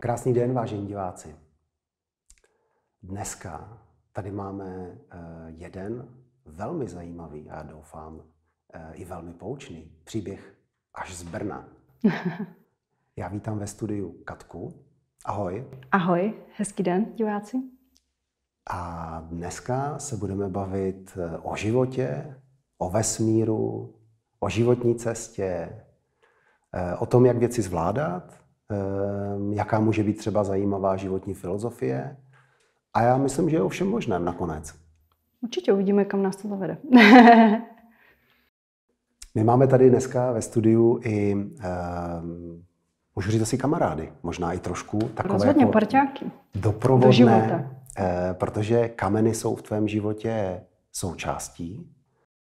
Krásný den, vážení diváci. Dneska tady máme eh, jeden velmi zajímavý a doufám eh, i velmi poučný příběh až z Brna. Já vítám ve studiu Katku. Ahoj. Ahoj, hezký den, diváci. A dneska se budeme bavit eh, o životě, o vesmíru, o životní cestě, o tom, jak věci zvládat Ehm, jaká může být třeba zajímavá životní filozofie. A já myslím, že je ovšem možné. nakonec. Určitě uvidíme, kam nás to zavede. My máme tady dneska ve studiu i, uh, můžu říct asi kamarády, možná i trošku takové Rozhodně, jako parťáky. doprovodné, Do života. Uh, protože kameny jsou v tvém životě součástí.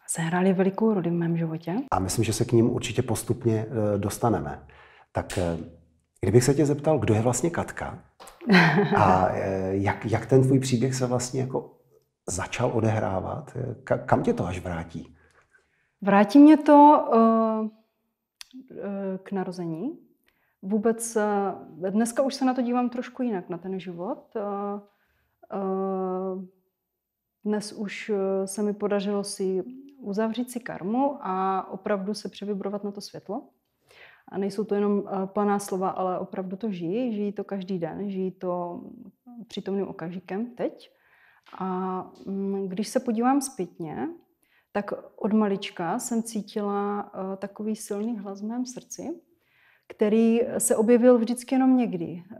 Sehráli velikou roli v mém životě. A myslím, že se k ním určitě postupně uh, dostaneme. Tak uh, Kdybych se tě zeptal, kdo je vlastně Katka a e, jak, jak ten tvůj příběh se vlastně jako začal odehrávat, e, kam tě to až vrátí? Vrátí mě to e, k narození. Vůbec dneska už se na to dívám trošku jinak, na ten život. dnes už se mi podařilo si uzavřít si karmu a opravdu se převibrovat na to světlo. A nejsou to jenom eh, planá slova, ale opravdu to žijí, žijí to každý den, žijí to přítomným okamžikem teď. A mm, když se podívám zpětně, tak od malička jsem cítila eh, takový silný hlas v mém srdci, který se objevil vždycky jenom někdy, eh,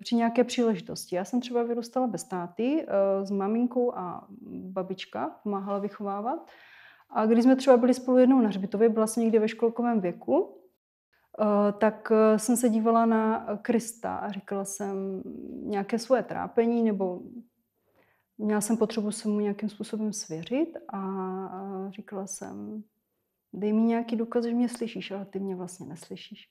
při nějaké příležitosti. Já jsem třeba vyrůstala bez táty, s maminkou a babička pomáhala vychovávat. A když jsme třeba byli spolu jednou na hřbitově, byla jsem někdy ve školkovém věku, Eh, tak eh, jsem se dívala na Krista a říkala jsem nějaké svoje trápení nebo měla jsem potřebu se mu nějakým způsobem svěřit a říkala jsem, dej mi nějaký důkaz, že mě slyšíš, ale ty mě vlastně neslyšíš.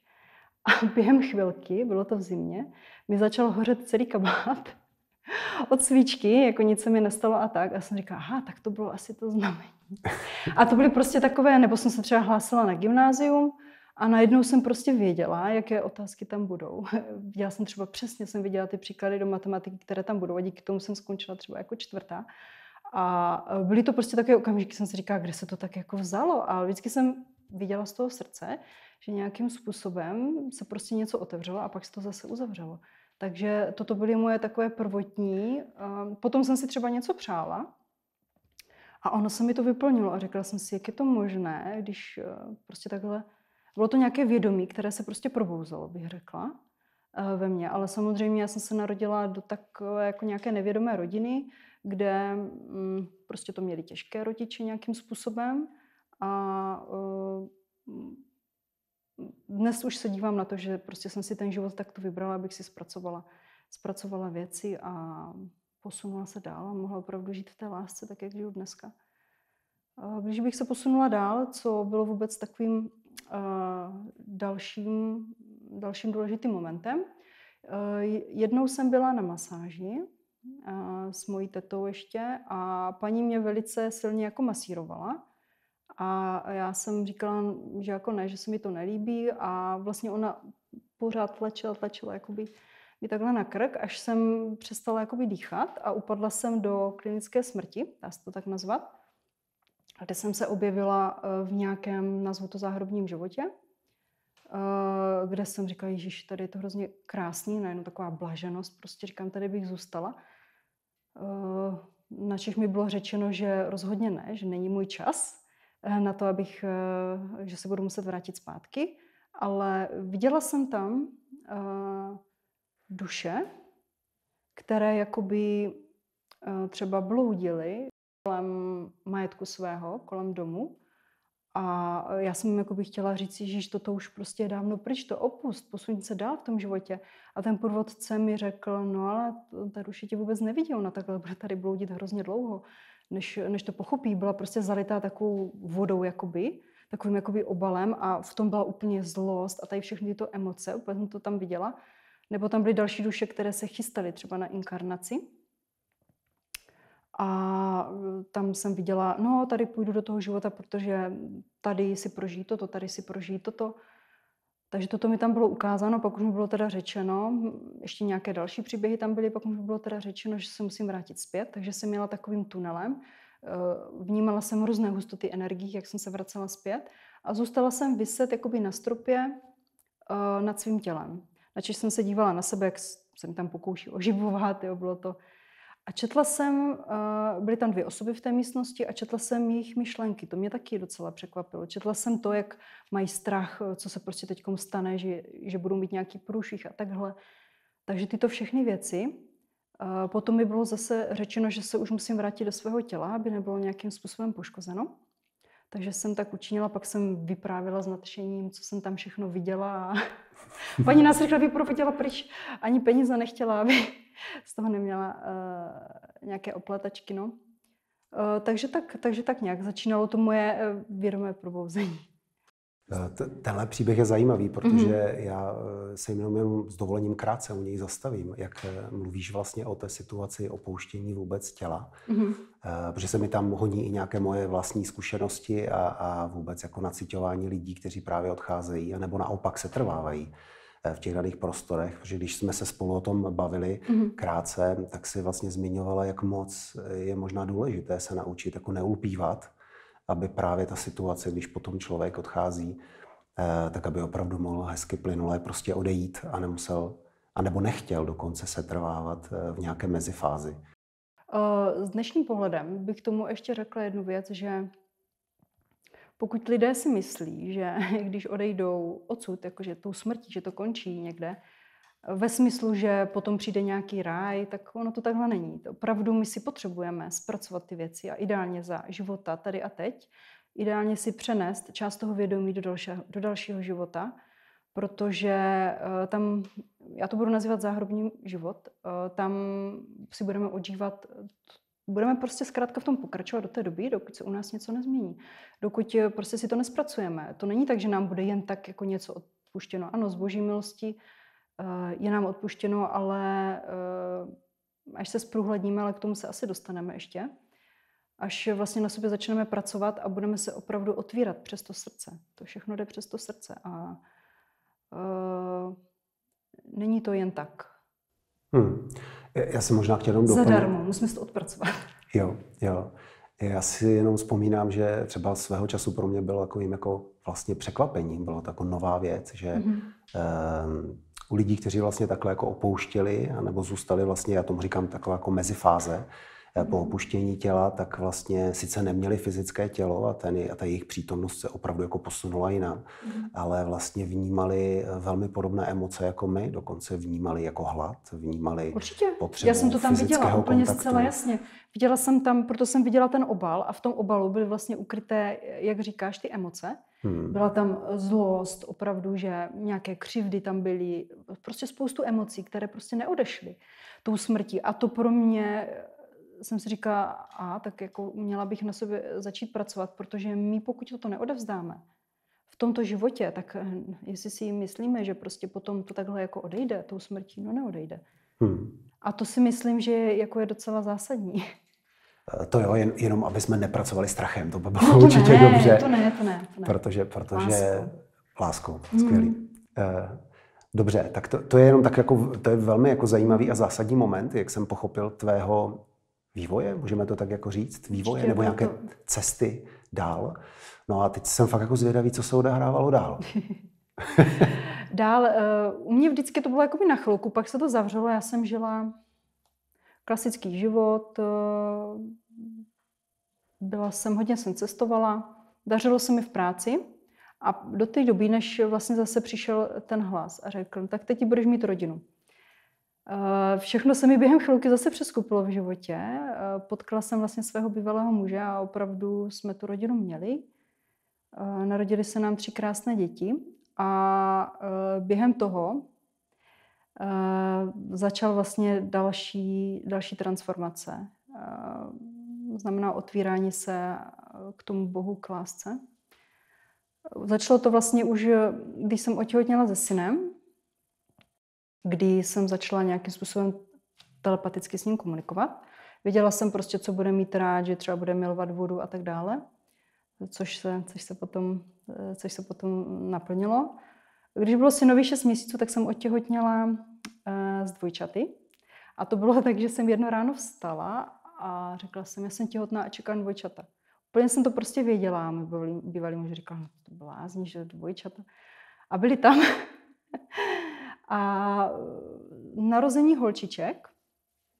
A během chvilky, bylo to v zimě, mi začal hořet celý kabát od svíčky, jako nic se mi nestalo a tak. A jsem říkala, aha, tak to bylo asi to znamení. A to byly prostě takové, nebo jsem se třeba hlásila na gymnázium, a najednou jsem prostě věděla, jaké otázky tam budou. Já jsem třeba přesně jsem viděla ty příklady do matematiky, které tam budou a díky tomu jsem skončila třeba jako čtvrtá. A eh, byly to prostě takové okamžiky, jsem si říkala, kde se to tak jako vzalo. A vždycky jsem viděla z toho srdce, že nějakým způsobem se prostě něco otevřelo a pak se to zase uzavřelo. Takže toto byly moje takové prvotní. Eh, potom jsem si třeba něco přála a ono se mi to vyplnilo a řekla jsem si, jak je to možné, když eh, prostě takhle bylo to nějaké vědomí, které se prostě probouzelo, bych řekla, eh, ve mně. Ale samozřejmě já jsem se narodila do takové jako nějaké nevědomé rodiny, kde mm, prostě to měli těžké rodiče nějakým způsobem a eh, dnes už se dívám na to, že prostě jsem si ten život takto vybrala, abych si zpracovala, zpracovala věci a posunula se dál a mohla opravdu žít v té lásce tak, jak žiju dneska. Eh, když bych se posunula dál, co bylo vůbec takovým Eh, dalším, dalším důležitým momentem. Eh, jednou jsem byla na masáži eh, s mojí tetou ještě a paní mě velice silně jako masírovala. A já jsem říkala, že jako ne, že se mi to nelíbí a vlastně ona pořád tlačila, tlačila jakoby mi takhle na krk, až jsem přestala jakoby dýchat a upadla jsem do klinické smrti, dá se to tak nazvat kde jsem se objevila eh, v nějakém, nazvu to záhrobním životě, eh, kde jsem říkala, Ježíš, tady je to hrozně krásný, najednou taková blaženost, prostě říkám, tady bych zůstala. Eh, na Čech mi bylo řečeno, že rozhodně ne, že není můj čas na to, abych, že se budu muset vrátit zpátky, ale viděla jsem tam duše, které jakoby třeba bloudily kolem majetku svého, kolem domu. A e, já jsem jako bych chtěla říct, že toto už prostě je dávno pryč, to opust, posuň se dál v tom životě. A ten průvodce mi řekl, no ale ta duše tě vůbec nevidí, ona takhle bude tady bloudit hrozně dlouho, než, než to pochopí. Byla prostě zalitá takovou vodou, jakoby, takovým jakoby obalem a v tom byla úplně zlost a tady všechny tyto emoce, úplně jsem to tam viděla. Nebo tam byly další duše, které se chystaly třeba na inkarnaci a eh, tam jsem viděla, no tady půjdu do toho života, protože tady si prožijí toto, tady si prožijí toto. Takže toto mi tam bylo ukázáno, pak už mi bylo teda řečeno, ještě nějaké další příběhy tam byly, pak už mi bylo teda řečeno, že se musím vrátit zpět, takže jsem měla takovým tunelem. Eh, vnímala jsem různé hustoty energií, jak jsem se vracela zpět a zůstala jsem vyset jakoby na stropě eh, nad svým tělem. Načež jsem se dívala na sebe, jak se mi tam pokouší oživovat, jo, bylo to a četla jsem, eh, byly tam dvě osoby v té místnosti a četla jsem jejich myšlenky. To mě taky docela překvapilo. Četla jsem to, jak mají strach, eh, co se prostě teďkom stane, že, že budou mít nějaký průších a takhle. Takže tyto všechny věci. Eh, potom mi bylo zase řečeno, že se už musím vrátit do svého těla, aby nebylo nějakým způsobem poškozeno. Takže jsem tak učinila, pak jsem vyprávěla s nadšením, co jsem tam všechno viděla. Paní nás rychle vyprovodila pryč, ani peníze nechtěla, aby z toho neměla uh, nějaké oplatačky. No. Uh, takže, tak, takže tak nějak začínalo to moje uh, vědomé probouzení. Eh, tenhle příběh je zajímavý, protože mm-hmm. já eh, se jenom s dovolením krátce u něj zastavím, jak eh, mluvíš vlastně o té situaci opouštění vůbec těla, mm-hmm. protože se mi tam honí i nějaké moje vlastní zkušenosti a, a vůbec jako nacitování lidí, kteří právě odcházejí, nebo naopak se trvávají v těch daných prostorech, protože když jsme se spolu o tom bavili mm-hmm. krátce, tak si vlastně zmiňovala, jak moc je možná důležité se naučit jako neulpívat aby právě ta situace, když potom člověk odchází, eh, tak aby opravdu mohl hezky plynule prostě odejít a nemusel, anebo nechtěl dokonce setrvávat eh, v nějaké mezifázi. Eh, s dnešním pohledem bych tomu ještě řekla jednu věc, že pokud lidé si myslí, že když odejdou odsud, jakože tou smrtí, že to končí někde, ve smyslu, že potom přijde nějaký ráj, tak ono to takhle není. Opravdu my si potřebujeme zpracovat ty věci a ideálně za života tady a teď, ideálně si přenést část toho vědomí do dalšího, do dalšího života, protože eh, tam, já to budu nazývat záhrobní život, eh, tam si budeme odžívat budeme prostě zkrátka v tom pokračovat do té doby, dokud se u nás něco nezmění. Dokud eh, prostě si to nespracujeme. To není tak, že nám bude jen tak jako něco odpuštěno. Ano, z boží milosti Eh, je nám odpuštěno, ale eh, až se zprůhledníme, ale k tomu se asi dostaneme ještě, až vlastně na sobě začneme pracovat a budeme se opravdu otvírat přes to srdce. To všechno jde přes to srdce a uh, není to jen tak. Hmm. Já si možná chtěl jenom doplnit. Zadarmo, musíme si to odpracovat. Jo, jo. Já si jenom vzpomínám, že třeba svého času pro mě bylo takovým jako vlastně překvapením, bylo to jako nová věc, že mm-hmm. Um, u lidí, kteří vlastně takhle jako opouštěli, nebo zůstali vlastně, já tomu říkám taková jako mezifáze, eh, po mhm. opuštění těla, tak vlastně sice neměli fyzické tělo a, ten, a ta jejich přítomnost se opravdu jako posunula jinam, mm. ale vlastně vnímali eh, velmi podobné emoce jako my, dokonce vnímali jako hlad, vnímali Určitě. potřebu Já jsem to tam viděla úplně kontaktu. zcela jasně. Viděla jsem tam, proto jsem viděla ten obal a v tom obalu byly vlastně ukryté, jak říkáš, ty emoce. Hmm. Byla tam zlost, opravdu, že nějaké křivdy tam byly, prostě spoustu emocí, které prostě neodešly tou smrtí. A to pro mě jsem si říkala, a tak jako měla bych na sobě začít pracovat, protože my pokud to neodevzdáme v tomto životě, tak eh, jestli si myslíme, že prostě potom to takhle jako odejde tou smrtí, no neodejde. Hmm. A to si myslím, že jako je docela zásadní. Eh, to jo, jen, jenom aby jsme nepracovali strachem, to by bylo no to určitě ne, dobře. To ne, to ne, to ne. Protože, protože láskou. láskou hmm. skvělý. Hmm. Dobře, tak to, to je jenom tak jako, to je velmi jako zajímavý a zásadní moment, jak jsem pochopil tvého vývoje, můžeme to tak jako říct, vývoje Ještě nebo nějaké to... cesty dál. No a teď jsem fakt jako zvědavý, co se odehrávalo dál. dál, eh, u mě vždycky to bylo jako na chvilku, pak se to zavřelo, já jsem žila klasický život, eh, byla jsem, hodně jsem cestovala, dařilo se mi v práci a do té doby, než vlastně zase přišel ten hlas a řekl, tak teď budeš mít rodinu. Eh, všechno se mi během chvilky zase přeskupilo v životě. Eh, potkala jsem vlastně svého bývalého muže a opravdu jsme tu rodinu měli. Narodili se nám tři krásné děti a během toho Eh, začal vlastně další, další transformace. Eh, znamená otvírání se eh, k tomu Bohu, k lásce. Začalo to vlastně už, když jsem otěhotněla se synem, kdy jsem začala nějakým způsobem telepaticky s ním komunikovat. Věděla jsem prostě, co bude mít rád, že třeba bude milovat vodu a tak dále, což se, což se, potom, což se potom naplnilo. Když bylo synovi 6 měsíců, tak jsem otěhotněla z eh, dvojčaty. A to bylo tak, že jsem jedno ráno vstala a řekla jsem, já jsem těhotná a čekám dvojčata. Úplně jsem to prostě věděla. Můj bývalý, bývalý muž říkal, no to blázni, že dvojčata. A byli tam. a eh, narození holčiček,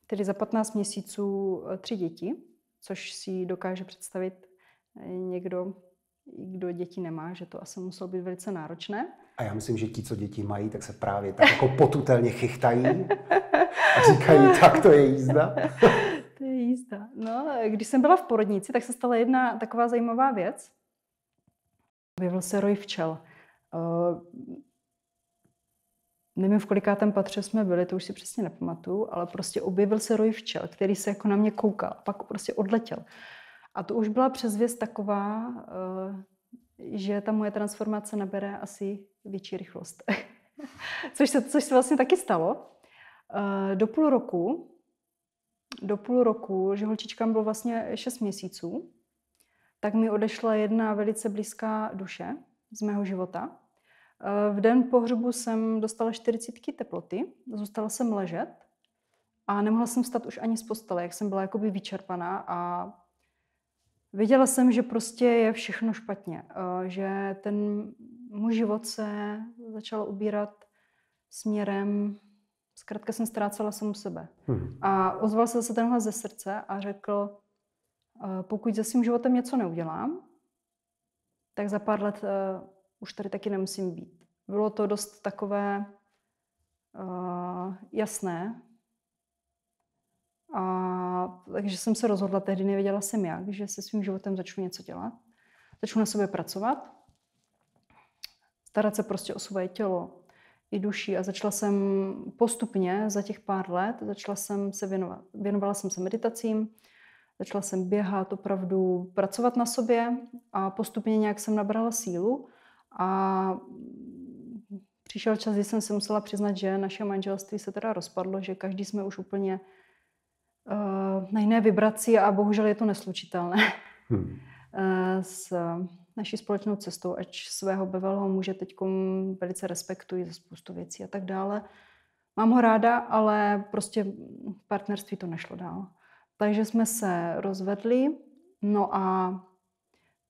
tedy za 15 měsíců eh, tři děti, což si dokáže představit někdo, kdo děti nemá, že to asi muselo být velice náročné. A já myslím, že ti, co děti mají, tak se právě tak jako potutelně chychtají a říkají, tak to je jízda. to je jízda. No, když jsem byla v porodnici, tak se stala jedna taková zajímavá věc. Objevil se roj včel. Uh, nevím, v kolikátém patře jsme byli, to už si přesně nepamatuju, ale prostě objevil se roj včel, který se jako na mě koukal, pak prostě odletěl. A to už byla přezvěst taková, uh, že ta moje transformace nabere asi větší rychlost. což, se, což se vlastně taky stalo. Eh, do půl roku, do půl roku, že holčičkám bylo vlastně 6 měsíců, tak mi odešla jedna velice blízká duše z mého života. Eh, v den pohřbu jsem dostala 40 teploty, zůstala jsem ležet a nemohla jsem stát už ani z postele, jak jsem byla jakoby vyčerpaná a Věděla jsem, že prostě je všechno špatně, eh, že ten můj život se začal ubírat směrem, zkrátka jsem ztrácela samu sebe. Hmm. A ozval se zase tenhle ze srdce a řekl, eh, pokud se svým životem něco neudělám, tak za pár let uh, už tady taky nemusím být. Bylo to dost takové uh, jasné, a, takže jsem se rozhodla, tehdy nevěděla jsem jak, že se svým životem začnu něco dělat. Začnu na sobě pracovat, starat se prostě o svoje tělo i duši. A začala jsem postupně za těch pár let, začala jsem se věnovat. Věnovala jsem se meditacím, začala jsem běhat, opravdu pracovat na sobě a postupně nějak jsem nabrala sílu. A přišel čas, kdy jsem si musela přiznat, že naše manželství se teda rozpadlo, že každý jsme už úplně Eh, na jiné vibraci a bohužel je to neslučitelné hmm. Eh, s naší společnou cestou, ač svého Bevelho muže teď velice respektuji za spoustu věcí a tak dále. Mám ho ráda, ale prostě v partnerství to nešlo dál. Takže jsme se rozvedli, no a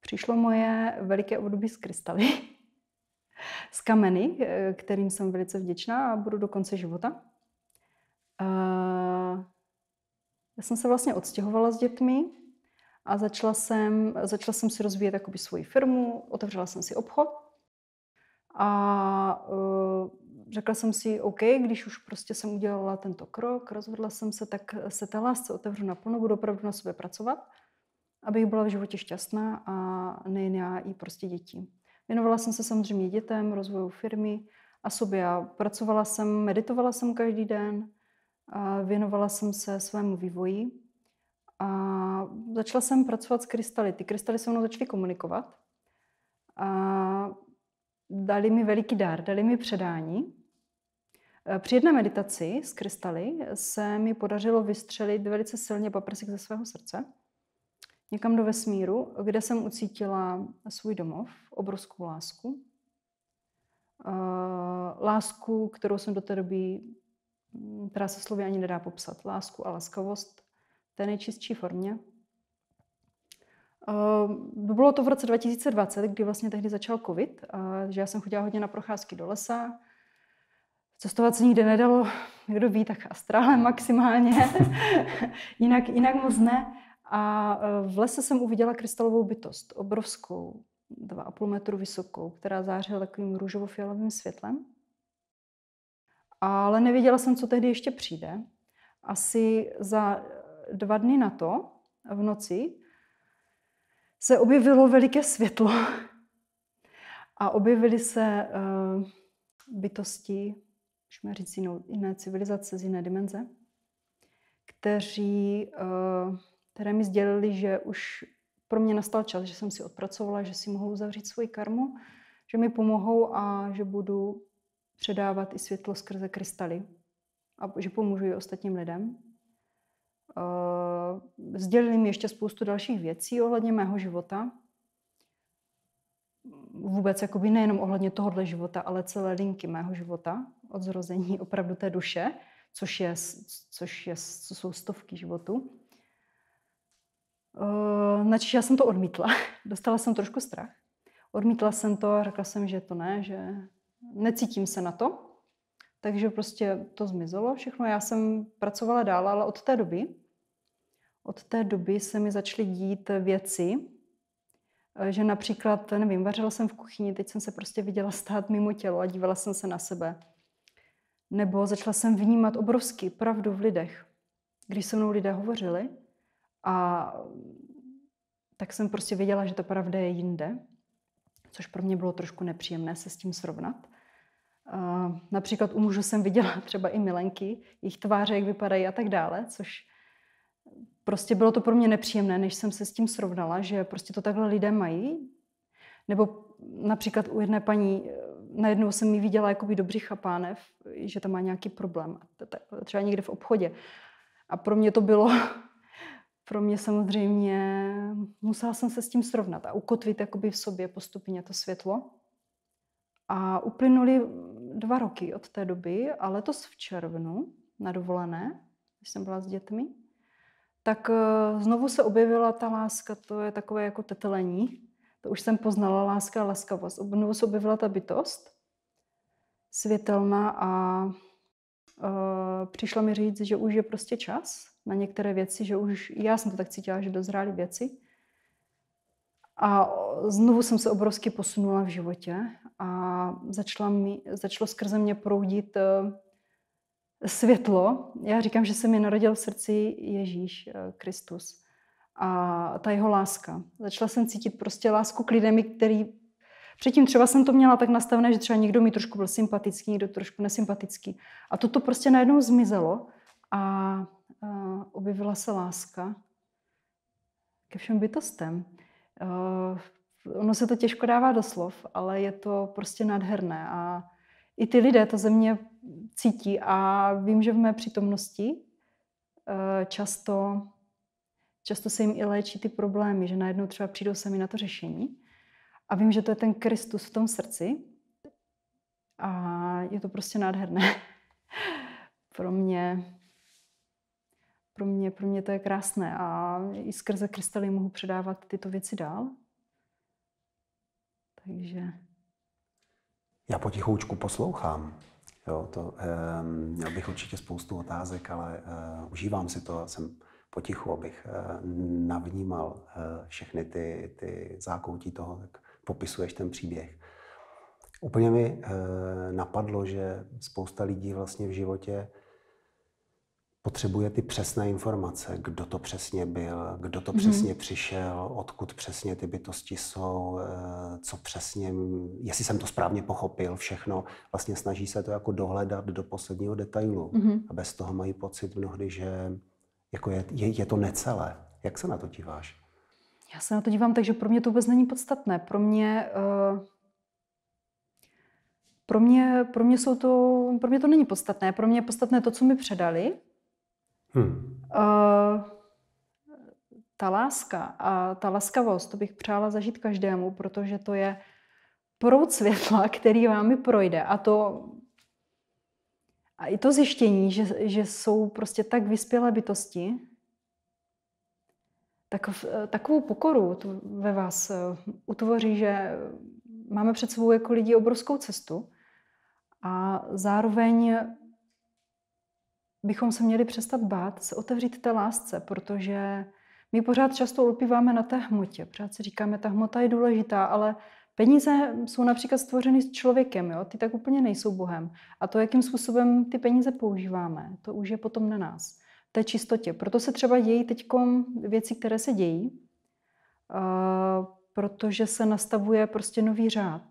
přišlo moje veliké období z krystaly, z kameny, eh, kterým jsem velice vděčná a budu do konce života. Já jsem se vlastně odstěhovala s dětmi a začala jsem, začala jsem si rozvíjet jakoby svoji firmu, otevřela jsem si obchod a uh, řekla jsem si, OK, když už prostě jsem udělala tento krok, rozhodla jsem se, tak se té lásce otevřu naplno, budu opravdu na sobě pracovat, abych byla v životě šťastná a nejen já, i prostě děti. Věnovala jsem se samozřejmě dětem, rozvoju firmy a sobě. Pracovala jsem, meditovala jsem každý den, a věnovala jsem se svému vývoji a začala jsem pracovat s krystaly. Ty krystaly se mnou začaly komunikovat a dali mi veliký dár, dali mi předání. E, při jedné meditaci s krystaly se mi podařilo vystřelit velice silně paprsek ze svého srdce někam do vesmíru, kde jsem ucítila svůj domov, obrovskou lásku. E, lásku, kterou jsem do té doby Mm, která se slovy ani nedá popsat. Lásku a laskavost té nejčistší formě. Ehm, bylo to v roce 2020, kdy vlastně tehdy začal covid, a, že já jsem chodila hodně na procházky do lesa. Cestovat se nikde nedalo, kdo ví, tak astrále maximálně, jinak, jinak moc ne. A eh, v lese jsem uviděla krystalovou bytost, obrovskou, 2,5 metru vysokou, která zářila takovým růžovo-fialovým světlem ale nevěděla jsem, co tehdy ještě přijde. Asi za dva dny na to, v noci, se objevilo veliké světlo a objevily se uh, bytosti, můžeme říct jinou, jiné civilizace z jiné dimenze, kteří, uh, které mi sdělili, že už pro mě nastal čas, že jsem si odpracovala, že si mohu uzavřít svoji karmu, že mi pomohou a že budu předávat i světlo skrze krystaly a že pomůžu i ostatním lidem. Eh, sdělili mi ještě spoustu dalších věcí ohledně mého života. Vůbec jakoby nejenom ohledně tohohle života, ale celé linky mého života od zrození opravdu té duše, což, je, což, je, co jsou stovky životů. Eh, načež já jsem to odmítla. Dostala jsem trošku strach. Odmítla jsem to a řekla jsem, že to ne, že necítím se na to, takže prostě to zmizelo všechno. Já jsem pracovala dál, ale od té doby, od té doby se mi začaly dít věci, eh, že například, nevím, vařila jsem v kuchyni, teď jsem se prostě viděla stát mimo tělo a dívala jsem se na sebe. Nebo začala jsem vnímat obrovský pravdu v lidech. Když se mnou lidé hovořili, a tak jsem prostě věděla, že ta pravda je jinde což pro mě bylo trošku nepříjemné se s tím srovnat. například u mužů jsem viděla třeba i milenky, jejich tváře, jak vypadají a tak dále, což prostě bylo to pro mě nepříjemné, než jsem se s tím srovnala, že prostě to takhle lidé mají. Nebo například u jedné paní, eh, najednou jsem ji viděla jakoby dobrý chapánev, že tam má nějaký problém, třeba někde v obchodě. A pro mě to bylo pro mě samozřejmě musela jsem se s tím srovnat a ukotvit jakoby v sobě postupně to světlo. A uplynuly dva roky od té doby a letos v červnu na dovolené, když jsem byla s dětmi, tak eh, znovu se objevila ta láska, to je takové jako tetelení. To už jsem poznala láska a laskavost. Znovu se objevila ta bytost světelná a e, eh, přišla mi říct, že už je prostě čas, na některé věci, že už já jsem to tak cítila, že dozrály věci. A znovu jsem se obrovsky posunula v životě a začala mi, začalo skrze mě proudit eh, světlo. Já říkám, že se mi narodil v srdci Ježíš eh, Kristus a ta jeho láska. Začala jsem cítit prostě lásku k lidem, který Předtím třeba jsem to měla tak nastavené, že třeba někdo mi trošku byl sympatický, někdo trošku nesympatický. A toto prostě najednou zmizelo a eh, objevila se láska ke všem bytostem. Eh, ono se to těžko dává do slov, ale je to prostě nádherné a i ty lidé to ze mě cítí a vím, že v mé přítomnosti eh, často, často se jim i léčí ty problémy, že najednou třeba přijdou sami na to řešení a vím, že to je ten Kristus v tom srdci a je to prostě nádherné pro mě pro mě, pro mě to je krásné a i skrze krystaly mohu předávat tyto věci dál. Takže... Já potichoučku poslouchám. Jo, to, eh, měl bych určitě spoustu otázek, ale eh, užívám si to. Jsem potichu, abych eh, navnímal eh, všechny ty, ty zákoutí toho, jak popisuješ ten příběh. Úplně mi eh, napadlo, že spousta lidí vlastně v životě eh, potřebuje ty přesné informace, kdo to přesně byl, kdo to mm-hmm. přesně přišel, odkud přesně ty bytosti jsou, eh, co přesně, jestli jsem to správně pochopil, všechno. Vlastně snaží se to jako dohledat do posledního detailu. Mm-hmm. A bez toho mají pocit mnohdy, že jako je, je, je to necelé. Jak se na to díváš? Já se na to dívám, takže pro mě to vůbec není podstatné. Pro mě uh... Pro mě, pro, mě jsou to, pro mě to není podstatné. Pro mě je podstatné to, co mi předali, Hmm. Uh, ta láska a ta laskavost, to bych přála zažít každému, protože to je proud světla, který vámi projde. A to a i to zjištění, že, že jsou prostě tak vyspělé bytosti, tak takovou pokoru to ve vás eh, utvoří, že máme před sebou jako lidi obrovskou cestu a zároveň bychom se měli přestat bát, se otevřít té lásce, protože my pořád často ulpíváme na té hmotě. Pořád si říkáme, ta hmota je důležitá, ale peníze jsou například stvořeny s člověkem, jo? ty tak úplně nejsou Bohem. A to, jakým způsobem ty peníze používáme, to už je potom na nás. Té čistotě. Proto se třeba dějí teď věci, které se dějí, protože se nastavuje prostě nový řád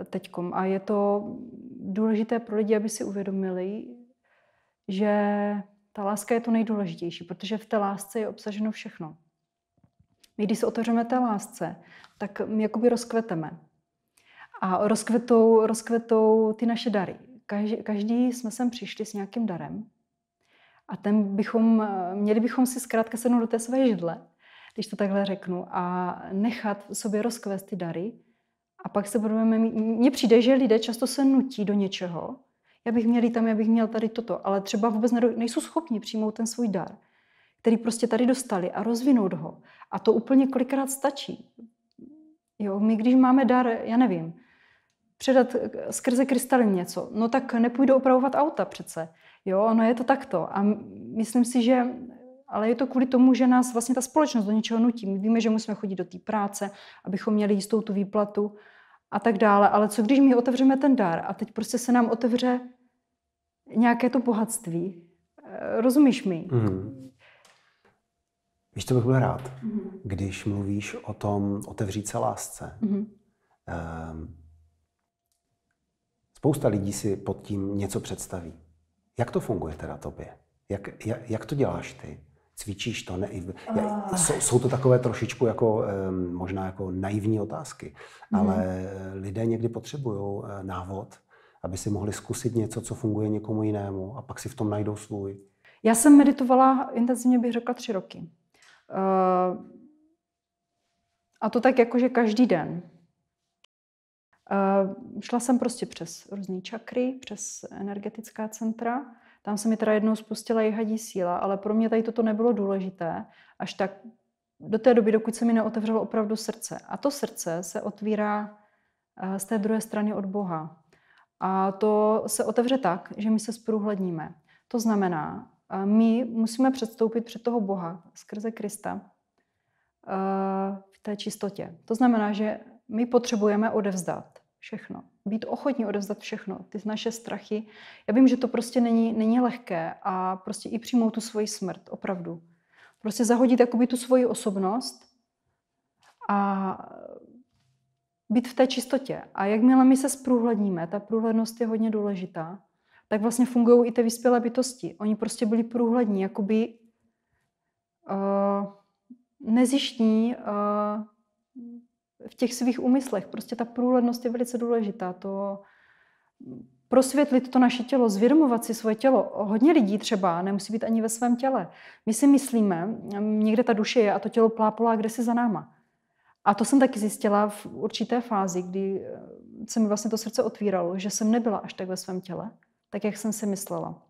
e, teďkom. A je to důležité pro lidi, aby si uvědomili, že ta láska je to nejdůležitější, protože v té lásce je obsaženo všechno. My, když se otevřeme té lásce, tak my jakoby rozkveteme. A rozkvetou, rozkvetou ty naše dary. Každý, každý jsme sem přišli s nějakým darem a ten bychom, měli bychom si zkrátka sednout do té své židle, když to takhle řeknu, a nechat sobě rozkvést ty dary. A pak se budeme mít... Mně přijde, že lidé často se nutí do něčeho, já bych měl tam, já bych měl tady toto, ale třeba vůbec nejsou schopni přijmout ten svůj dar, který prostě tady dostali a rozvinout ho. A to úplně kolikrát stačí. Jo, my když máme dar, já nevím, předat skrze krystaly něco, no tak nepůjdu opravovat auta přece. Jo, no je to takto. A myslím si, že ale je to kvůli tomu, že nás vlastně ta společnost do něčeho nutí. My víme, že musíme chodit do té práce, abychom měli jistou tu výplatu a tak dále. Ale co když my otevřeme ten dar a teď prostě se nám otevře nějaké to bohatství? Eh, rozumíš mi? Mm. Víš, to bych byl rád, mm. když mluvíš o tom otevřít se lásce. Mm. spousta lidí si pod tím něco představí. Jak to funguje teda tobě? Jak, jak, jak to děláš ty? Cvičíš to? Ne, ah. já, jsou, jsou to takové trošičku jako, možná jako naivní otázky, mhm. ale eh, lidé někdy potřebují eh, návod, aby si mohli zkusit něco, co funguje někomu jinému a pak si v tom najdou svůj. Já jsem meditovala intenzivně, bych řekla, tři roky. Eh, a to tak jako, že každý den. Šla jsem prostě přes různé čakry, přes energetická centra tam se mi teda jednou spustila jehadí síla, ale pro mě tady toto nebylo důležité, až tak do té doby, dokud se mi neotevřelo opravdu srdce. A to srdce se otvírá eh, z té druhé strany od Boha. A to se otevře tak, že my se zprůhledníme. To znamená, eh, my musíme předstoupit před toho Boha skrze Krista eh, v té čistotě. To znamená, že my potřebujeme odevzdat všechno být ochotní odevzdat všechno, ty naše strachy. Já vím, že to prostě není, není lehké a prostě i přijmout tu svoji smrt, opravdu. Prostě zahodit jakoby tu svoji osobnost a být v té čistotě. A jakmile my se zprůhledníme, ta průhlednost je hodně důležitá, tak vlastně fungují i ty vyspělé bytosti. Oni prostě byli průhlední, jakoby uh, nezištní, uh, v těch svých úmyslech. Prostě ta průhlednost je velice důležitá. To mm, prosvětlit to naše tělo, zvědomovat si svoje tělo. Hodně lidí třeba nemusí být ani ve svém těle. My si myslíme, mm, někde ta duše je a to tělo plápolá kde si za náma. A to jsem taky zjistila v určité fázi, kdy mm, se mi vlastně to srdce otvíralo, že jsem nebyla až tak ve svém těle, tak jak jsem si myslela.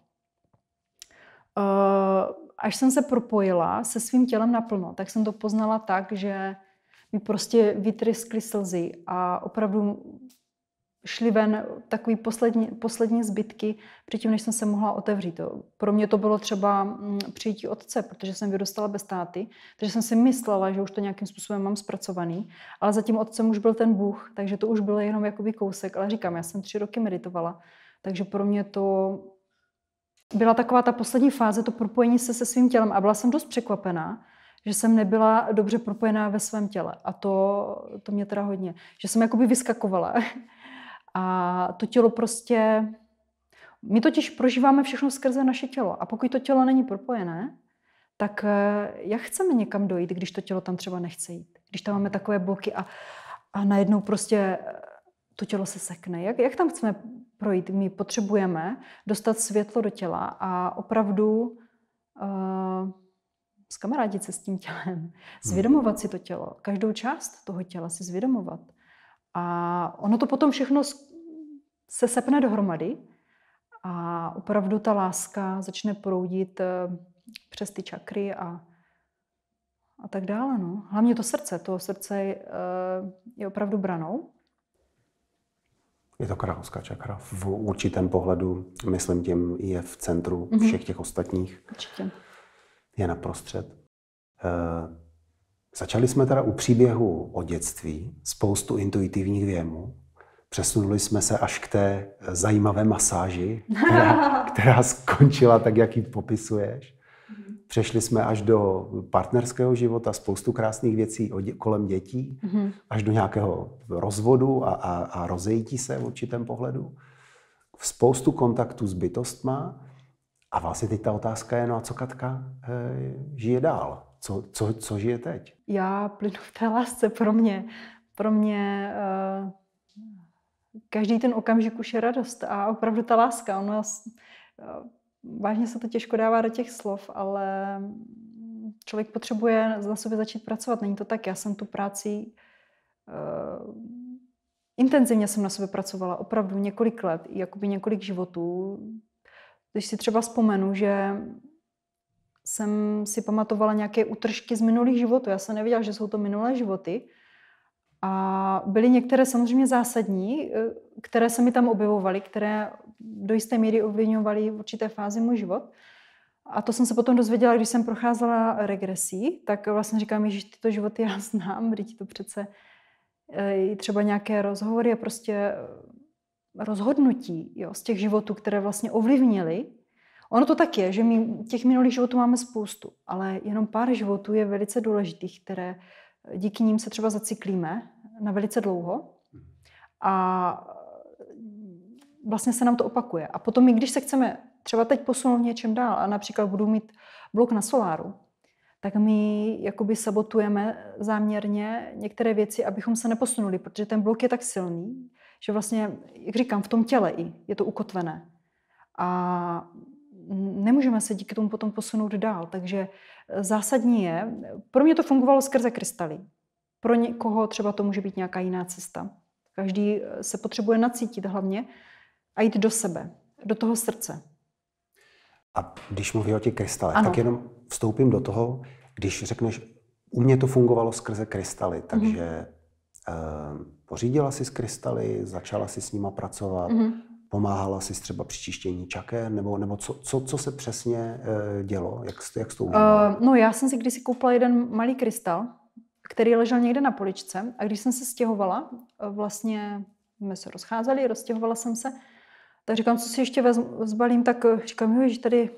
Až jsem se propojila se svým tělem naplno, tak jsem to poznala tak, že mi prostě vytryskly slzy a opravdu šly ven takový poslední, poslední zbytky, předtím, než jsem se mohla otevřít. Pro mě to bylo třeba mm, přijetí otce, protože jsem vyrostala bez táty, takže jsem si myslela, že už to nějakým způsobem mám zpracovaný, ale zatím otcem už byl ten Bůh, takže to už byl jenom jakoby kousek, ale říkám, já jsem tři roky meditovala, takže pro mě to byla taková ta poslední fáze, to propojení se se svým tělem a byla jsem dost překvapená, že jsem nebyla dobře propojená ve svém těle. A to, to mě teda hodně. Že jsem jakoby vyskakovala. A to tělo prostě... My totiž prožíváme všechno skrze naše tělo. A pokud to tělo není propojené, tak eh, jak chceme někam dojít, když to tělo tam třeba nechce jít? Když tam máme takové bloky a, a najednou prostě eh, to tělo se sekne. Jak, jak tam chceme projít? My potřebujeme dostat světlo do těla a opravdu... Uh, zkamarádit se s tím tělem, hmm. zvědomovat si to tělo, každou část toho těla si zvědomovat. A ono to potom všechno se sepne dohromady a opravdu ta láska začne proudit eh, přes ty čakry a, a tak dále. No. Hlavně to srdce. To srdce eh, je, opravdu branou. Je to královská čakra. V určitém pohledu, myslím tím, je v centru mhm. všech těch ostatních. Určitě je naprostřed. E, začali jsme teda u příběhu o dětství, spoustu intuitivních věmů. Přesunuli jsme se až k té zajímavé masáži, která, která skončila tak, jak ji popisuješ. Mhm. Přešli jsme až do partnerského života, spoustu krásných věcí kolem dětí, mhm. až do nějakého rozvodu a, a, a rozejítí se v určitém pohledu. Spoustu kontaktů s bytostma a vlastně teď ta otázka je, no a co Katka e, žije dál? Co, co, co žije teď? Já plynu v té lásce pro mě. Pro mě e, každý ten okamžik už je radost a opravdu ta láska. Ono, eh, vážně se to těžko dává do těch slov, ale člověk potřebuje na sobě začít pracovat. Není to tak, já jsem tu práci intenzivně jsem na sobě pracovala, opravdu několik let, jakoby několik životů. Když si třeba vzpomenu, že jsem si pamatovala nějaké utržky z minulých životů. Já jsem nevěděla, že jsou to minulé životy. A byly některé samozřejmě zásadní, eh, které se mi tam objevovaly, které do jisté míry obvinovaly v určité fázi můj život. A to jsem se potom dozvěděla, když jsem procházela regresí, tak vlastně říkám, že tyto životy já znám, když to přece eh, i třeba nějaké rozhovory a prostě rozhodnutí, jo, z těch životů, které vlastně ovlivnily. Ono to tak je, že my těch minulých životů máme spoustu, ale jenom pár životů je velice důležitých, které eh, díky nim se třeba zaciklíme na velice dlouho mhm. a mm, vlastně se nám to opakuje. A potom, i když se chceme třeba teď posunout v něčem dál a například budu mít blok na soláru, tak my jakoby sabotujeme záměrně některé věci, abychom se neposunuli, protože ten blok je tak silný, že vlastně, jak říkám, v tom těle i je to ukotvené. A nemůžeme se díky tomu potom posunout dál. Takže eh, zásadní je, pro mě to fungovalo skrze krystaly. Pro někoho třeba to může být nějaká jiná cesta. Každý eh, se potřebuje nacítit hlavně a jít do sebe, do toho srdce. A když mluví o těch krystalech, ano. tak jenom vstoupím do toho, když řekneš, u mě to fungovalo skrze krystaly, takže mm-hmm Ehm, pořídila si z krystaly, začala si s nima pracovat, mm-hmm. pomáhala si třeba při čištění čaker, nebo, nebo co, co, co se přesně eh, dělo, jak, jak to udělala? Uh, ehm, no já jsem si kdysi koupila jeden malý krystal, který ležel někde na poličce a když jsem se stěhovala, eh, vlastně jsme se rozcházeli, rozstěhovala jsem se, tak říkám, co si ještě vezmu, zbalím, tak eh, říkám, že tady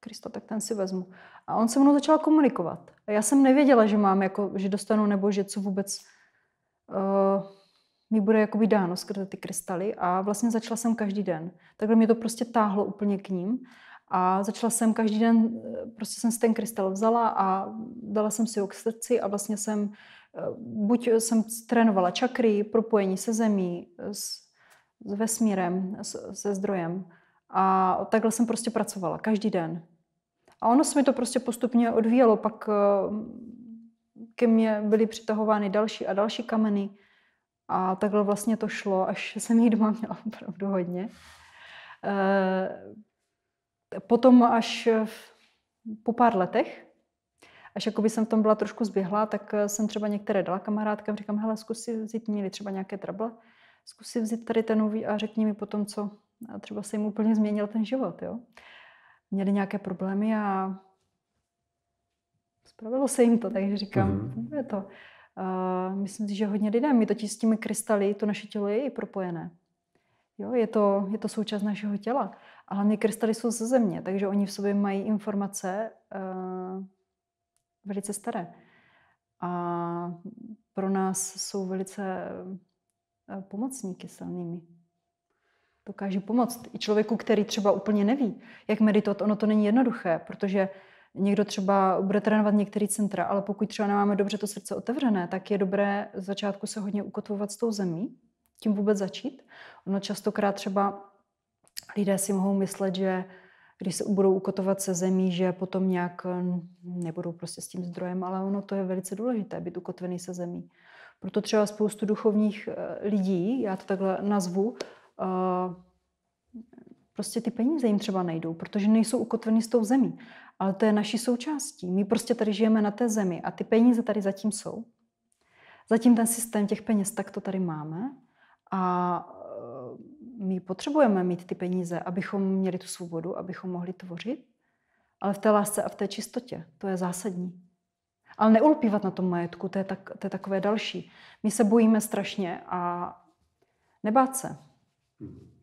krystal, tak ten si vezmu. A on se mnou začal komunikovat. A já jsem nevěděla, že mám, jako, že dostanu, nebo že co vůbec uh, mi bude jakoby dáno skrze ty krystaly a vlastně začala jsem každý den. Takhle mě to prostě táhlo úplně k ním a začala jsem každý den, eh, prostě jsem si ten krystal vzala a dala jsem si ho k srdci a vlastně jsem, eh, buď jsem trénovala čakry, propojení se zemí, s, s vesmírem, s, se zdrojem a takhle jsem prostě pracovala každý den. A ono se mi to prostě postupně odvíjelo, pak ke mně byly přitahovány další a další kameny. A takhle vlastně to šlo, až jsem jí doma měla opravdu hodně. Eh, potom až po pár letech, až jakoby jsem v tom byla trošku zběhla, tak eh, jsem třeba některé dala kamarádkám, říkám, hele, zkus si vzít, měli třeba nějaké trable, zkus si vzít tady ten nový a řekni mi potom, co a třeba se jim úplně změnil ten život, jo. Měli nějaké problémy a spravilo se jim to, takže říkám, mm-hmm. to. Uh, myslím si, že hodně lidem, my totiž s těmi krystaly, to naše tělo je i propojené. Jo, je, to, je to součást našeho těla. A hlavně krystaly jsou ze země, takže oni v sobě mají informace uh, velice staré. A pro nás jsou velice uh, pomocníky silnými. Dokáží pomoct i člověku, který třeba úplně neví, jak meditovat. Ono to není jednoduché, protože uh, Někdo třeba bude trénovat některé centra, ale pokud třeba nemáme dobře to srdce otevřené, tak je dobré z začátku se hodně ukotvovat s tou zemí, tím vůbec začít. Ono častokrát třeba lidé si mohou myslet, že když se budou ukotovat se zemí, že potom nějak mm, nebudou prostě s tím zdrojem, ale ono to je velice důležité, být ukotvený se zemí. Proto třeba spoustu duchovních eh, lidí, já to takhle nazvu, eh, prostě ty peníze jim třeba nejdou, protože nejsou ukotveny s tou zemí ale to je naší součástí. My prostě tady žijeme na té zemi a ty peníze tady zatím jsou. Zatím ten systém těch peněz takto tady máme a eh, my potřebujeme mít ty peníze, abychom měli tu svobodu, abychom mohli tvořit, ale v té lásce a v té čistotě. To je zásadní. Ale neulpívat na tom majetku, to je, tak, to je takové další. My se bojíme strašně a nebát se. Mm-hmm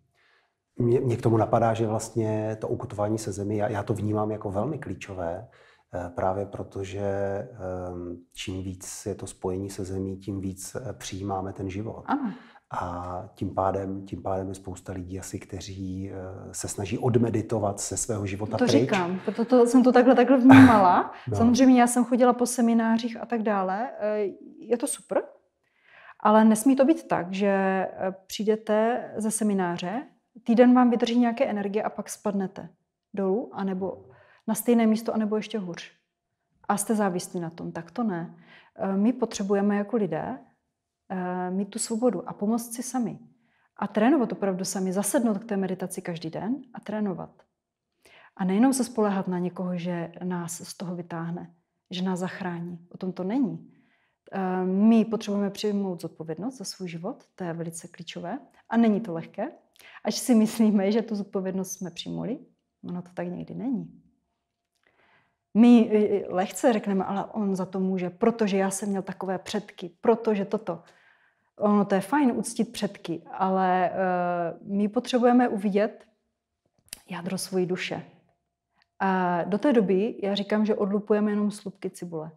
mě, mě k tomu napadá, že vlastně to ukutování se zemi, já, já to vnímám jako velmi klíčové, eh, právě protože ehm, čím víc je to spojení se zemí, tím víc eh, přijímáme ten život. Ano. A tím pádem, tím pádem je spousta lidí asi, kteří eh, se snaží odmeditovat se svého života To pryč. říkám, proto to, jsem to takhle takhle vnímala. no. Samozřejmě já jsem chodila po seminářích a tak dále. Je to super, ale nesmí to být tak, že přijdete ze semináře, týden vám vydrží nějaké energie a pak spadnete dolů, anebo na stejné místo, anebo ještě hůř. A jste závislí na tom, tak to ne. Eh, my potřebujeme jako lidé eh, mít tu svobodu a pomoct si sami. A trénovat opravdu sami, zasednout k té meditaci každý den a trénovat. A nejenom se spolehat na někoho, že nás z toho vytáhne, že nás zachrání. O tom to není. Eh, my potřebujeme přijmout zodpovědnost za svůj život, to je velice klíčové a není to lehké. Až si myslíme, že tu zodpovědnost jsme přijmuli, ono to tak někdy není. My eh, eh, lehce řekneme, ale on za to může, protože já jsem měl takové předky, protože toto. Ono to je fajn uctit předky, ale uh, my potřebujeme uvidět jádro svojí duše. A do té doby já říkám, že odlupujeme jenom slupky cibule.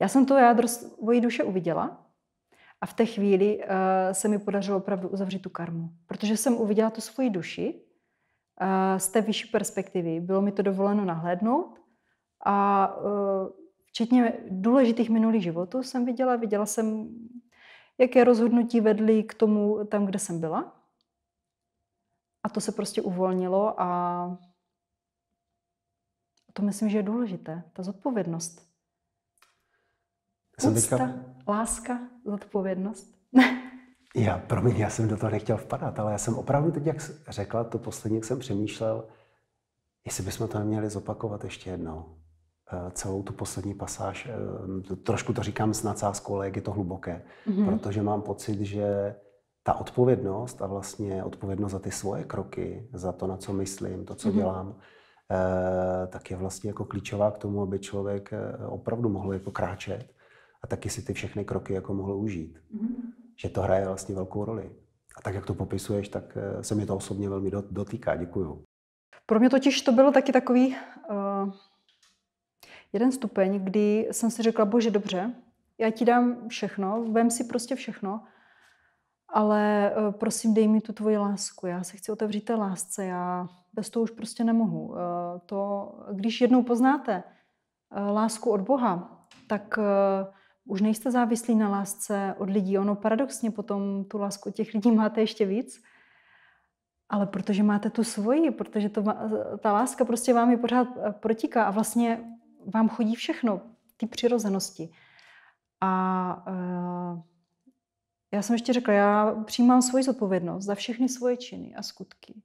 Já jsem to jádro svojí duše uviděla a v té chvíli uh, se mi podařilo opravdu uzavřít tu karmu, protože jsem uviděla tu svoji duši uh, z té vyšší perspektivy. Bylo mi to dovoleno nahlédnout a uh, včetně důležitých minulých životů jsem viděla. Viděla jsem, jaké rozhodnutí vedly k tomu tam, kde jsem byla. A to se prostě uvolnilo a to myslím, že je důležité, ta zodpovědnost. Úcta, teďka... láska, zodpovědnost. já, promiň, já jsem do toho nechtěl vpadat, ale já jsem opravdu teď, jak řekla, to poslední, jak jsem přemýšlel, jestli bychom to neměli zopakovat ještě jednou. Eh, celou tu poslední pasáž, eh, trošku to říkám s nadsázkou, ale jak je to hluboké, mm-hmm. protože mám pocit, že ta odpovědnost a vlastně odpovědnost za ty svoje kroky, za to, na co myslím, to, co mm-hmm. dělám, eh, tak je vlastně jako klíčová k tomu, aby člověk opravdu mohl jako kráčet a taky si ty všechny kroky jako mohl užít. Mm-hmm. Že to hraje vlastně velkou roli. A tak, jak to popisuješ, tak eh, se mi to osobně velmi dotýká. Děkuju. Pro mě totiž to bylo taky takový uh, jeden stupeň, kdy jsem si řekla, bože, dobře, já ti dám všechno, vem si prostě všechno, ale uh, prosím, dej mi tu tvoji lásku. Já se chci otevřít té lásce, já bez toho už prostě nemohu. Uh, to, když jednou poznáte uh, lásku od Boha, tak uh, už nejste závislí na lásce od lidí. Ono paradoxně potom tu lásku těch lidí máte ještě víc, ale protože máte tu svoji, protože to, ta láska prostě vám je pořád eh, protiká a vlastně vám chodí všechno, ty přirozenosti. A e, já jsem ještě řekla, já přijímám svoji zodpovědnost za všechny svoje činy a skutky.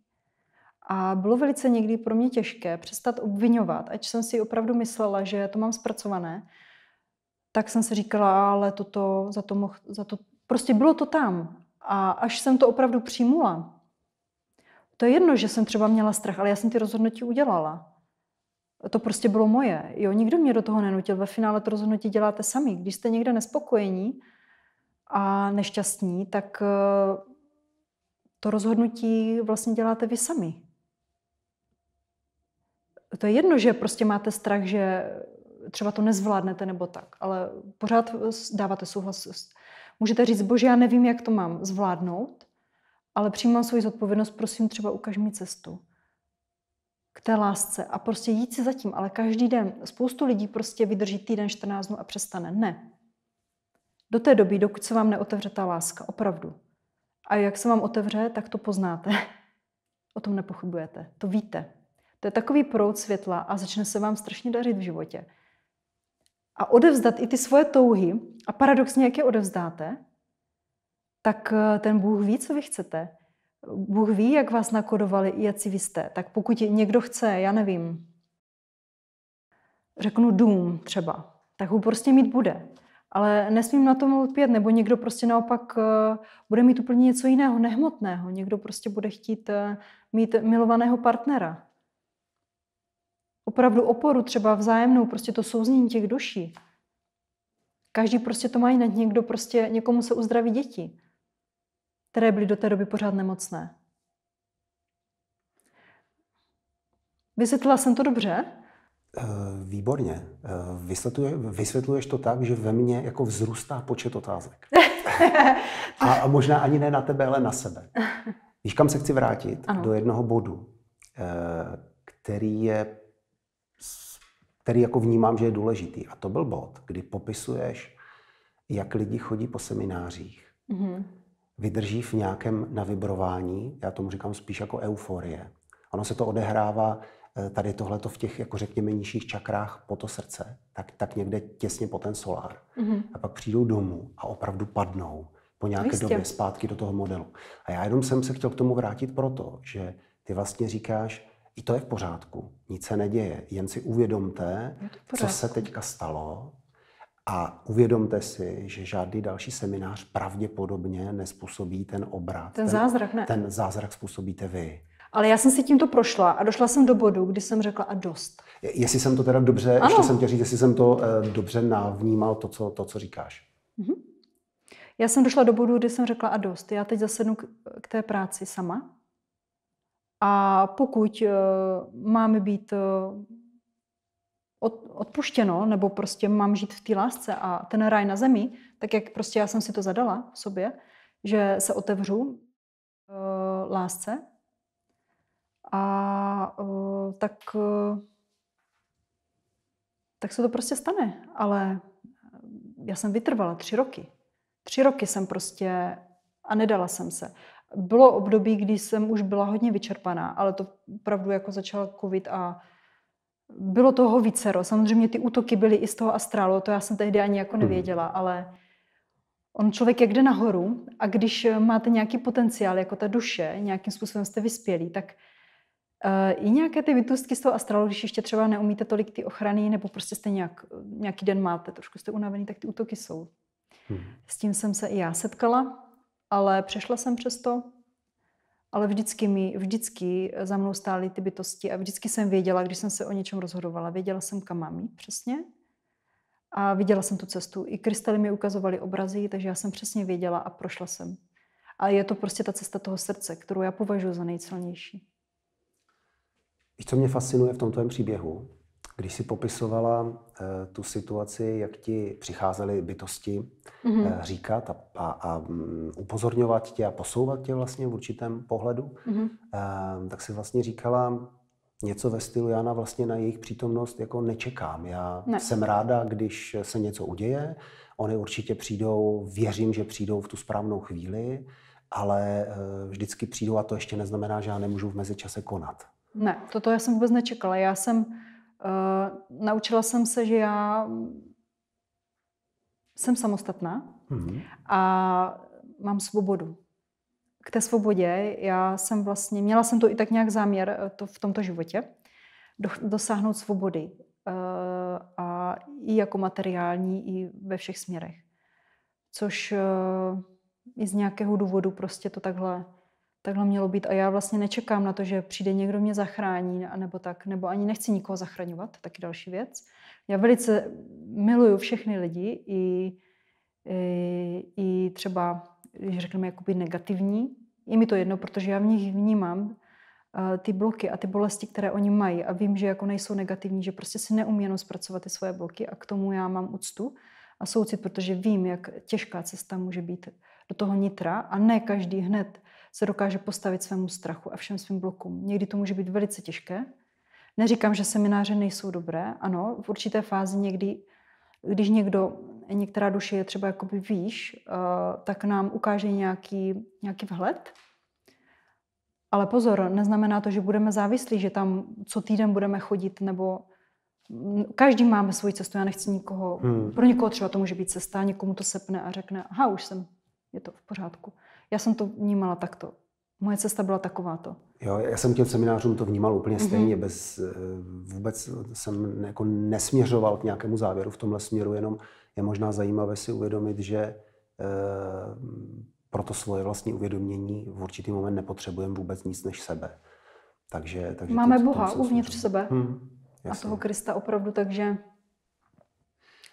A bylo velice někdy pro mě těžké přestat obvinovat, ať jsem si opravdu myslela, že to mám zpracované, tak jsem si říkala, ale toto, za to, moh, za to, prostě bylo to tam. A až jsem to opravdu přijmula, to je jedno, že jsem třeba měla strach, ale já jsem ty rozhodnutí udělala. To prostě bylo moje. Jo, nikdo mě do toho nenutil. Ve finále to rozhodnutí děláte sami. Když jste někde nespokojení a nešťastní, tak eh, to rozhodnutí vlastně děláte vy sami. To je jedno, že prostě máte strach, že třeba to nezvládnete nebo tak, ale pořád eh, dáváte souhlas. Můžete říct, bože, já nevím, jak to mám zvládnout, ale přijímám svoji zodpovědnost, prosím, třeba ukaž mi cestu k té lásce a prostě jít si zatím, ale každý den. Spoustu lidí prostě vydrží týden 14 dnů a přestane. Ne. Do té doby, dokud se vám neotevře ta láska, opravdu. A jak se vám otevře, tak to poznáte. o tom nepochybujete, to víte. To je takový proud světla a začne se vám strašně dařit v životě a odevzdat i ty svoje touhy, a paradoxně, jak je odevzdáte, tak eh, ten Bůh ví, co vy chcete. Bůh ví, jak vás nakodovali, jak si vy jste. Tak pokud někdo chce, já nevím, řeknu dům třeba, tak ho prostě mít bude. Ale nesmím na tom lpět, nebo někdo prostě naopak eh, bude mít úplně něco jiného, nehmotného. Někdo prostě bude chtít eh, mít milovaného partnera opravdu oporu, třeba vzájemnou, prostě to souznění těch duší. Každý prostě to má jinak. Někdo prostě, někomu se uzdraví děti, které byly do té doby pořád nemocné. Vysvětlila jsem to dobře? Eh, výborně. Eh, vysvětluje, vysvětluješ to tak, že ve mně jako vzrůstá počet otázek. a, a možná ani ne na tebe, ale na sebe. Víš, kam se chci vrátit? Ano. Do jednoho bodu, eh, který je který jako vnímám, že je důležitý. A to byl bod, kdy popisuješ, jak lidi chodí po seminářích, mm-hmm. vydrží v nějakém navibrování, já tomu říkám spíš jako euforie. Ono se to odehrává eh, tady tohleto v těch, jako řekněme, nižších čakrách po to srdce, tak, tak někde těsně po ten solár. Mm-hmm. A pak přijdou domů a opravdu padnou po nějaké Vistě. době zpátky do toho modelu. A já jenom jsem se chtěl k tomu vrátit proto, že ty vlastně říkáš, i to je v pořádku, nic se neděje. Jen si uvědomte, co se teďka stalo a uvědomte si, že žádný další seminář pravděpodobně nespůsobí ten obrat. Ten, ten zázrak ne. Ten zázrak způsobíte vy. Ale já jsem si tímto prošla a došla jsem do bodu, kdy jsem řekla a dost. Jestli jsem to teda dobře, ano. ještě jsem tě říct, jestli jsem to eh, dobře navnímal, to co, to, co říkáš. Mhm. Já jsem došla do bodu, kdy jsem řekla a dost. Já teď zasednu k, k té práci sama a pokud eh, máme být eh, odpuštěno, nebo prostě mám žít v té lásce a ten ráj na zemi, tak jak prostě já jsem si to zadala sobě, že se otevřu eh, lásce, a tak, tak se to prostě stane. Ale já jsem vytrvala tři roky. Tři roky jsem prostě a nedala jsem se bylo období, kdy jsem už byla hodně vyčerpaná, ale to opravdu jako začal covid a bylo toho vícero. Samozřejmě ty útoky byly i z toho astrálu, to já jsem tehdy ani jako hmm. nevěděla, ale on člověk jak jde nahoru a když eh, máte nějaký potenciál, jako ta duše, nějakým způsobem jste vyspělí, tak eh, i nějaké ty vytustky z toho astralu, když ještě třeba neumíte tolik ty ochrany, nebo prostě jste nějak, eh, nějaký den máte, trošku jste unavený, tak ty útoky jsou. Hmm. S tím jsem se i já setkala ale přešla jsem přes to. Ale vždycky, mi, vždycky za mnou stály ty bytosti a vždycky jsem věděla, když jsem se o něčem rozhodovala, věděla jsem, kam mám jít přesně. A viděla jsem tu cestu. I krystaly mi ukazovaly obrazy, takže já jsem přesně věděla a prošla jsem. A je to prostě ta cesta toho srdce, kterou já považuji za nejsilnější. Víš, co mě fascinuje v tom příběhu? Když si popisovala eh, tu situaci, jak ti přicházely bytosti mm-hmm. říkat a, a, a mm, upozorňovat tě a posouvat tě vlastně v určitém pohledu, mm-hmm. tak si vlastně říkala něco ve stylu, já na vlastně na jejich přítomnost jako nečekám. Já ne. jsem ráda, když se něco uděje, oni určitě přijdou, věřím, že přijdou v tu správnou chvíli, ale vždycky přijdou a to ještě neznamená, že já nemůžu v mezičase konat. Ne, toto já jsem vůbec nečekala. Já jsem Eh, naučila jsem se, že já jsem samostatná mm-hmm. a mám svobodu. K té svobodě já jsem vlastně, měla jsem to i tak nějak záměr eh, to v tomto životě, do, dosáhnout svobody uh, a i jako materiální, i ve všech směrech. Což uh, i z nějakého důvodu prostě to takhle takhle mělo být a já vlastně nečekám na to, že přijde někdo mě zachrání, nebo tak, nebo ani nechci nikoho zachraňovat, taky další věc. Já velice miluju všechny lidi, i, i, i třeba, když řekneme, jakoby negativní, je mi to jedno, protože já v nich vnímám eh, ty bloky a ty bolesti, které oni mají a vím, že jako nejsou negativní, že prostě si neumí jenom zpracovat ty svoje bloky a k tomu já mám úctu a soucit, protože vím, jak těžká cesta může být do toho nitra a ne každý hned se dokáže postavit svému strachu a všem svým blokům. Někdy to může být velice těžké. Neříkám, že semináře nejsou dobré. Ano, v určité fázi někdy, když někdo, některá duše je třeba jakoby výš, eh, tak nám ukáže nějaký, nějaký vhled. Ale pozor, neznamená to, že budeme závislí, že tam co týden budeme chodit nebo mm, každý máme svoji cestu, já nechci nikoho, hmm. pro někoho třeba to může být cesta, někomu to sepne a řekne, aha, už jsem, je to v pořádku. Já jsem to vnímala takto. Moje cesta byla takováto. Jo, já jsem těm seminářům to vnímal úplně mhm. stejně, mm-hmm. bez, eh, vůbec jsem jako nesměřoval k nějakému závěru v tomhle směru, jenom je možná zajímavé si uvědomit, že e, pro to svoje vlastní uvědomění v určitý moment nepotřebujeme vůbec nic než sebe. Takže, takže Máme to, Boha uvnitř sebe hmm, a toho Krista opravdu, takže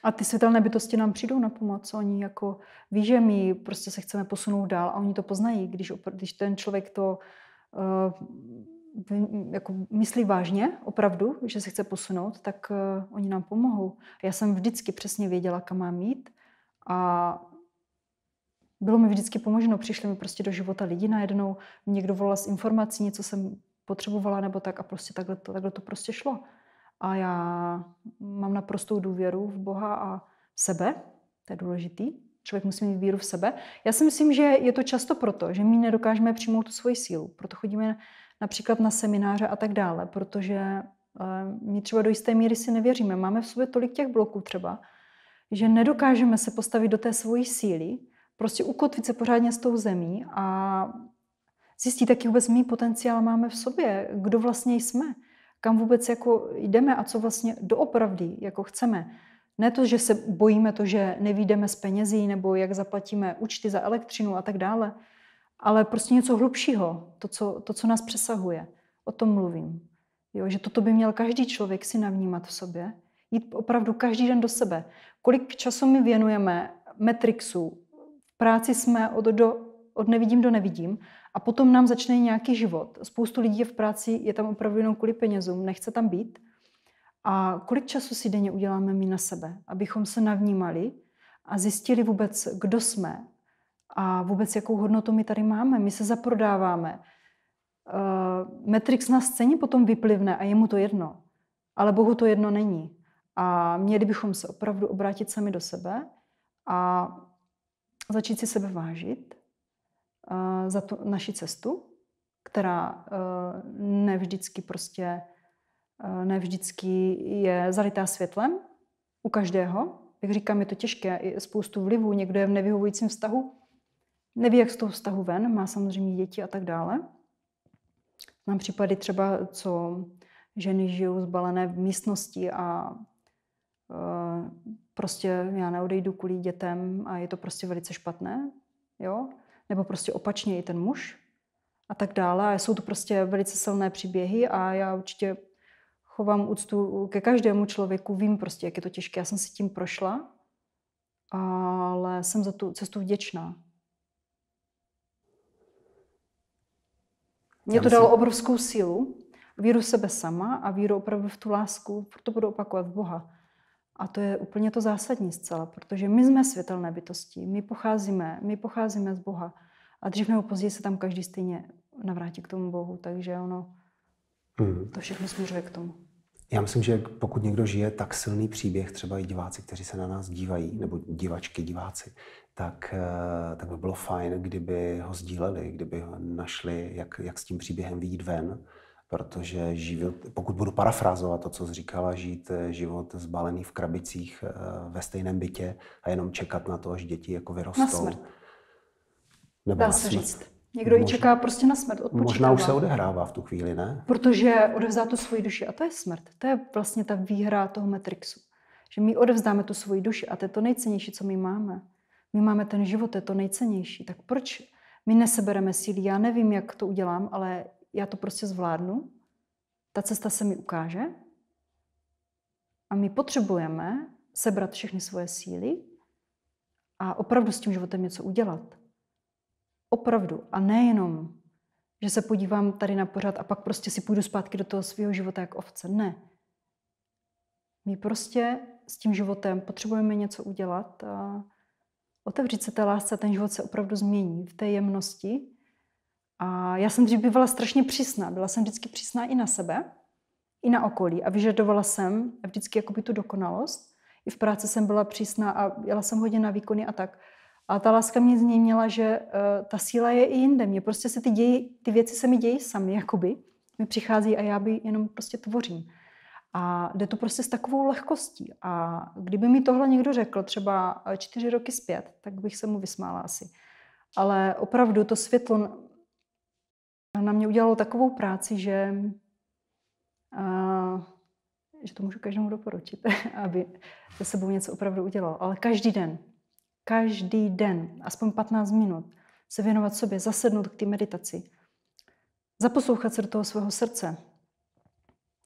a ty světelné bytosti nám přijdou na pomoc. Oni jako ví, že my prostě se chceme posunout dál a oni to poznají, když, když ten člověk to uh, jako myslí vážně, opravdu, že se chce posunout, tak uh, oni nám pomohou. Já jsem vždycky přesně věděla, kam mám jít a bylo mi vždycky pomoženo. Přišli mi prostě do života lidi najednou, někdo volal s informací, něco jsem potřebovala nebo tak a prostě takhle to, takhle to prostě šlo a já mám naprostou důvěru v Boha a v sebe, to je důležitý. Člověk musí mít víru v sebe. Já si myslím, že je to často proto, že my nedokážeme přijmout tu svoji sílu. Proto chodíme například na semináře a tak dále, protože eh, my třeba do jisté míry si nevěříme. Máme v sobě tolik těch bloků třeba, že nedokážeme se postavit do té svojí síly, prostě ukotvit se pořádně s tou zemí a zjistit, jaký vůbec my potenciál máme v sobě, kdo vlastně jsme kam vůbec jako jdeme a co vlastně doopravdy jako chceme. Ne to, že se bojíme to, že nevídeme z penězí nebo jak zaplatíme účty za elektřinu a tak dále, ale prostě něco hlubšího, to co, to, co nás přesahuje. O tom mluvím. Jo, že toto by měl každý člověk si navnímat v sobě, jít opravdu každý den do sebe. Kolik času my věnujeme metrixu, práci jsme od, do, od nevidím do nevidím a potom nám začne nějaký život. Spoustu lidí je v práci, je tam opravdu jenom kvůli penězům, nechce tam být. A kolik času si denně uděláme my na sebe, abychom se navnímali a zjistili vůbec, kdo jsme a vůbec, jakou hodnotu my tady máme. My se zaprodáváme. Uh, Matrix na scéně potom vyplivne a je mu to jedno. Ale Bohu to jedno není. A měli bychom se opravdu obrátit sami do sebe a začít si sebe vážit za tu naši cestu, která nevždycky prostě nevždycky je zalitá světlem u každého. Jak říkám, je to těžké, je spoustu vlivů, někdo je v nevyhovujícím vztahu, neví, jak z toho vztahu ven, má samozřejmě děti a tak dále. Mám případy třeba, co ženy žijou zbalené v místnosti a e, prostě já neodejdu kvůli dětem a je to prostě velice špatné. Jo? nebo prostě opačně i ten muž a tak dále. A jsou to prostě velice silné příběhy a já určitě chovám úctu ke každému člověku. Vím prostě, jak je to těžké. Já jsem si tím prošla, ale jsem za tu cestu vděčná. Mě to dalo obrovskou sílu, víru sebe sama a víru opravdu v tu lásku, proto budu opakovat v Boha. A to je úplně to zásadní zcela, protože my jsme světelné bytosti, my pocházíme, my pocházíme z Boha. A dřív nebo později se tam každý stejně navrátí k tomu Bohu, takže ono, hmm. to všechno směřuje k tomu. Já myslím, že pokud někdo žije tak silný příběh, třeba i diváci, kteří se na nás dívají, nebo divačky, diváci, tak, eh, tak by bylo fajn, kdyby ho sdíleli, kdyby ho našli, jak, jak s tím příběhem vyjít ven protože život, pokud budu parafrázovat to, co jsi říkala, žít eh, život zbalený v krabicích eh, ve stejném bytě a jenom čekat na to, až děti jako vyrostou. Na smrt. Nebo Dá na se smrt. říct. Někdo ji čeká prostě na smrt. Odpočítává. Možná už se odehrává v tu chvíli, ne? Protože odevzdá tu svoji duši a to je smrt. To je vlastně ta výhra toho Matrixu. Že my odevzdáme tu svoji duši a to je to nejcennější, co my máme. My máme ten život, to je to nejcennější. Tak proč my nesebereme síly? Já nevím, jak to udělám, ale já to prostě zvládnu, ta cesta se mi ukáže a my potřebujeme sebrat všechny svoje síly a opravdu s tím životem něco udělat. Opravdu. A nejenom, že se podívám tady na pořad a pak prostě si půjdu zpátky do toho svého života jak ovce. Ne. My prostě s tím životem potřebujeme něco udělat a otevřít se té lásce a ten život se opravdu změní v té jemnosti, a já jsem dřív bývala strašně přísná. Byla jsem vždycky přísná i na sebe, i na okolí. A vyžadovala jsem vždycky jakoby tu dokonalost. I v práci jsem byla přísná a jela jsem hodně na výkony a tak. A ta láska mě změnila, že uh, ta síla je i jinde. Mě prostě se ty, ději, ty věci se mi dějí sami, jakoby. Mi přichází a já by jenom prostě tvořím. A jde to prostě s takovou lehkostí. A kdyby mi tohle někdo řekl třeba eh, čtyři roky zpět, tak bych se mu vysmála asi. Ale opravdu to světlo na mě udělalo takovou práci, že, a, že to můžu každému doporučit, aby se sebou něco opravdu udělal. Ale každý den, každý den, aspoň 15 minut, se věnovat sobě, zasednout k té meditaci, zaposlouchat se do toho svého srdce.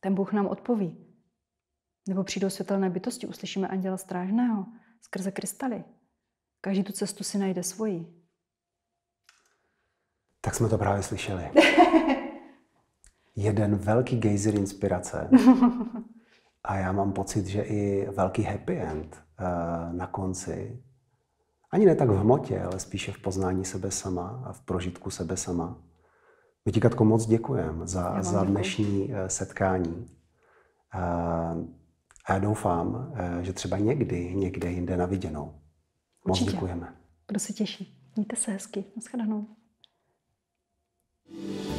Ten Bůh nám odpoví. Nebo přijdou světelné bytosti, uslyšíme anděla strážného skrze krystaly. Každý tu cestu si najde svoji. Tak jsme to právě slyšeli. Jeden velký gejzer inspirace. A já mám pocit, že i velký happy end eh, na konci. Ani ne tak v hmotě, ale spíše v poznání sebe sama a v prožitku sebe sama. My ti, Katko, moc děkujeme za, za dnešní děkuji. Eh, setkání. Eh, a já doufám, že třeba někdy, někde jinde na viděnou. Moc Určitě. děkujeme. Budu se těšit. Mějte se hezky. Naschledanou. Yeah.